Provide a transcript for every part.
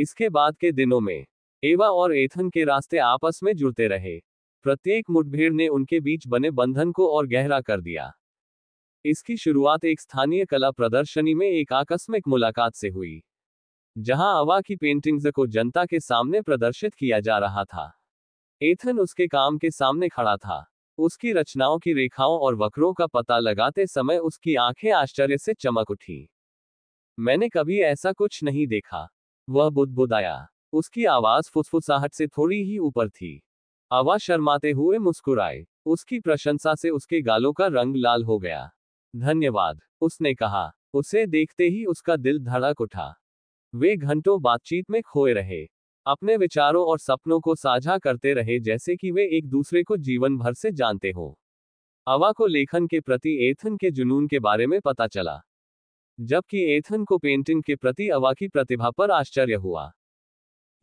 इसके बाद के दिनों में एवा और एथन के रास्ते आपस में जुड़ते रहे प्रत्येक मुठभेड़ ने उनके बीच बने बंधन को और गहरा कर दिया इसकी शुरुआत एक स्थानीय कला प्रदर्शनी में एक आकस्मिक मुलाकात से हुई जहां अवा की पेंटिंग्स को जनता के सामने प्रदर्शित किया जा रहा था एथन उसके काम के सामने खड़ा था उसकी रचनाओं की रेखाओं और वक्रों का पता लगाते समय उसकी आंखें आश्चर्य से चमक उठी मैंने कभी ऐसा कुछ नहीं देखा वह बुदबुदाया उसकी आवाज फुसफुसाहट से थोड़ी ही ऊपर थी आवाज शर्माते हुए मुस्कुराए उसकी प्रशंसा से उसके गालों का रंग लाल हो गया धन्यवाद उसने कहा उसे देखते ही उसका दिल धड़क उठा वे घंटों बातचीत में खोए रहे अपने विचारों और सपनों को साझा करते रहे जैसे कि वे एक दूसरे को जीवन भर से जानते हो अवा को लेखन के प्रति एथन के जुनून के बारे में पता चला जबकि एथन को पेंटिंग के प्रति अवा की प्रतिभा पर आश्चर्य हुआ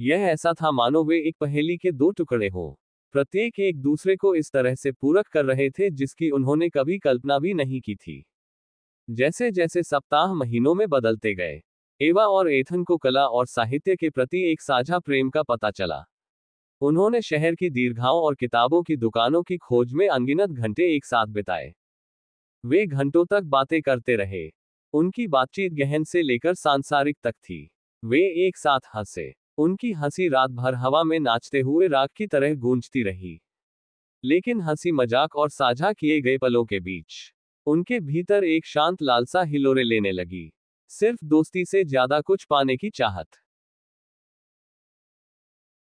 यह ऐसा था मानो वे एक पहेली के दो टुकड़े हो प्रत्येक एक दूसरे को इस तरह से पूरक कर रहे थे जिसकी उन्होंने कभी कल्पना भी नहीं की थी जैसे जैसे सप्ताह महीनों में बदलते गए एवा और एथन को कला और साहित्य के प्रति एक साझा प्रेम का पता चला उन्होंने शहर की दीर्घाओं और किताबों की दुकानों की खोज में अनगिनत घंटे एक साथ बिताए वे घंटों तक बातें करते रहे उनकी बातचीत गहन से लेकर सांसारिक तक थी वे एक साथ हंसे उनकी हंसी रात भर हवा में नाचते हुए राग की तरह गूंजती रही लेकिन हंसी मजाक और साझा किए गए पलों के बीच उनके भीतर एक शांत लालसा हिलोरे लेने लगी सिर्फ दोस्ती से ज्यादा कुछ पाने की चाहत